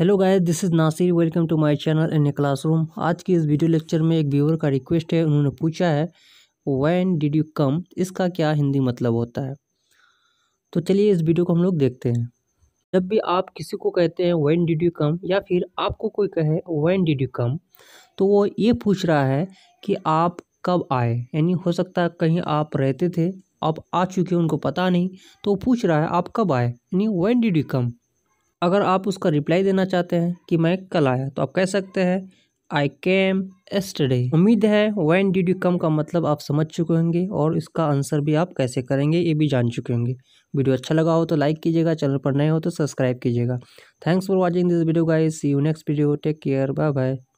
hello guys this is Nasir welcome to my channel in classroom आज की इस video lecture में एक व्यूअर का रिक्वेस्ट है उन्होंने पूछा है वैन डिड यू कम इसका क्या हिंदी मतलब होता है तो चलिए इस वीडियो को हम लोग देखते हैं जब भी आप किसी को कहते हैं वैन डिड यू कम या फिर आपको कोई कहे वैन डिड यू कम तो वो ये पूछ रहा है कि आप कब आए यानी हो सकता है कहीं आप रहते थे आप आ चुके उनको पता नहीं तो वो पूछ रहा है आप कब आए यानी वैन डिड यू कम अगर आप उसका रिप्लाई देना चाहते हैं कि मैं कल आया तो आप कह सकते हैं आई केम एस्टडे उम्मीद है वैन डिड यू कम का मतलब आप समझ चुके होंगे और इसका आंसर भी आप कैसे करेंगे ये भी जान चुके होंगे वीडियो अच्छा लगा हो तो लाइक कीजिएगा चैनल पर नए हो तो सब्सक्राइब कीजिएगा thanks for watching this video guys see you next video take care bye bye